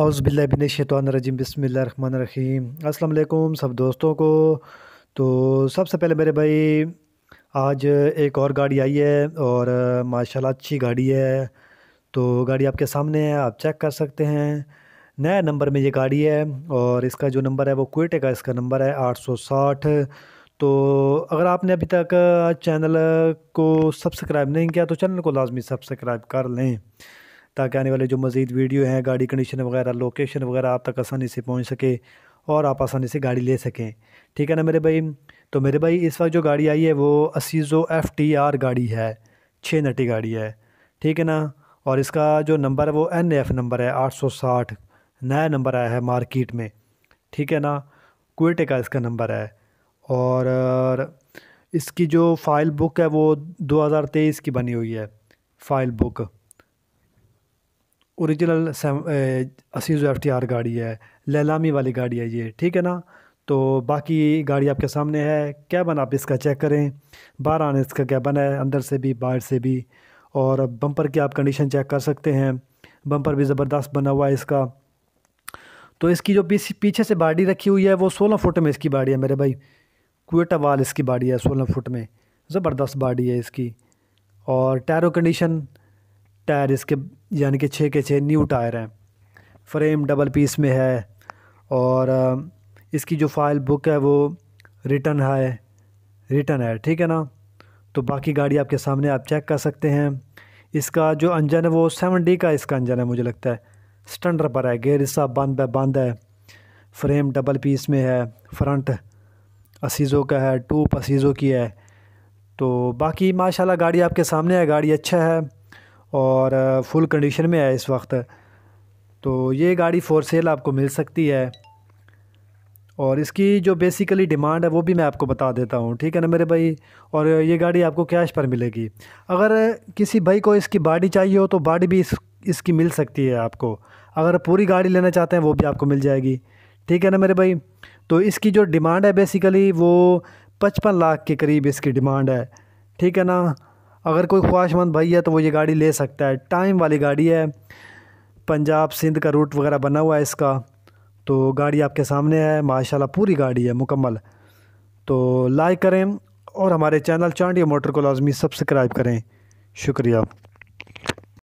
अउज़बिल्लिनशैतरजीम बसमीम अल्लाम सब दोस्तों को तो सबसे पहले मेरे भाई आज एक और गाड़ी आई है और माशाल्लाह अच्छी गाड़ी है तो गाड़ी आपके सामने है आप चेक कर सकते हैं नया नंबर में ये गाड़ी है और इसका जो नंबर है वो कोटे का इसका नंबर है 860 तो अगर आपने अभी तक चैनल को सब्सक्राइब नहीं किया तो चैनल को लाजमी सब्सक्राइब कर लें ताकि आने वाले जो मज़ीद वीडियो हैं गाड़ी कंडीशन वगैरह लोकेशन वगैरह आप तक आसानी से पहुँच सके और आप आसानी से गाड़ी ले सकें ठीक है ना मेरे भाई तो मेरे भाई इस वक्त जो गाड़ी आई है वो असीज़ो एफ़ टी आर गाड़ी है छः नटी गाड़ी है ठीक है ना और इसका जो नंबर है वो एन एफ़ नंबर है आठ सौ साठ नया नंबर आया है मार्केट में ठीक है ना कोटे का इसका नंबर है और इसकी जो फ़ाइल बुक है वो दो हज़ार तेईस की बनी हुई है फ़ाइल बुक औरिजिनल असीज़ एफ टी आर गाड़ी है लैलामी वाली गाड़ी है ये ठीक है ना तो बाकी गाड़ी आपके सामने है कैबन आप इसका चेक करें बाहर आने इसका कैबन है अंदर से भी बाहर से भी और बम्पर की आप कंडीशन चेक कर सकते हैं बम्पर भी ज़बरदस्त बना हुआ है इसका तो इसकी जो पीछे से बाड़ी रखी हुई है वो सोलह फुट में इसकी बाड़ी है मेरे भाई कोटा वाल इसकी बाड़ी है सोलह फुट में ज़बरदस्त बाड़ी है इसकी और टायरों कंडीशन टायर इसके यानी कि छः के छः न्यू टायर हैं फ्रेम डबल पीस में है और इसकी जो फाइल बुक है वो रिटर्न है रिटर्न है ठीक है ना तो बाकी गाड़ी आपके सामने आप चेक कर सकते हैं इसका जो इंजन है वो सेवन डी का इसका इंजन है मुझे लगता है स्टंडर पर है गेयर हिस्सा बंद है बंद है फ्रेम डबल पीस में है फ्रंट असीज़ों का है टूप असीज़ों की है तो बाकी माशाल्लाह गाड़ी आपके सामने है गाड़ी अच्छा है और फुल कंडीशन में है इस वक्त तो ये गाड़ी फ़ोर सेल आपको मिल सकती है और इसकी जो बेसिकली डिमांड है वो भी मैं आपको बता देता हूँ ठीक है ना मेरे भाई और ये गाड़ी आपको कैश पर मिलेगी अगर किसी भाई को इसकी बाडी चाहिए हो तो बाडी भी इस, इसकी मिल सकती है आपको अगर पूरी गाड़ी लेना चाहते हैं वो भी आपको मिल जाएगी ठीक है ना मेरे भाई तो इसकी जो डिमांड है बेसिकली वो पचपन लाख के करीब इसकी डिमांड है ठीक है ना अगर कोई ख्वाहिशमंद भाई है तो वो ये गाड़ी ले सकता है टाइम वाली गाड़ी है पंजाब सिंध का रूट वगैरह बना हुआ है इसका तो गाड़ी आपके सामने है माशाल्लाह पूरी गाड़ी है मुकम्मल तो लाइक करें और हमारे चैनल चांडिया मोटर को लाजमी सब्सक्राइब करें शुक्रिया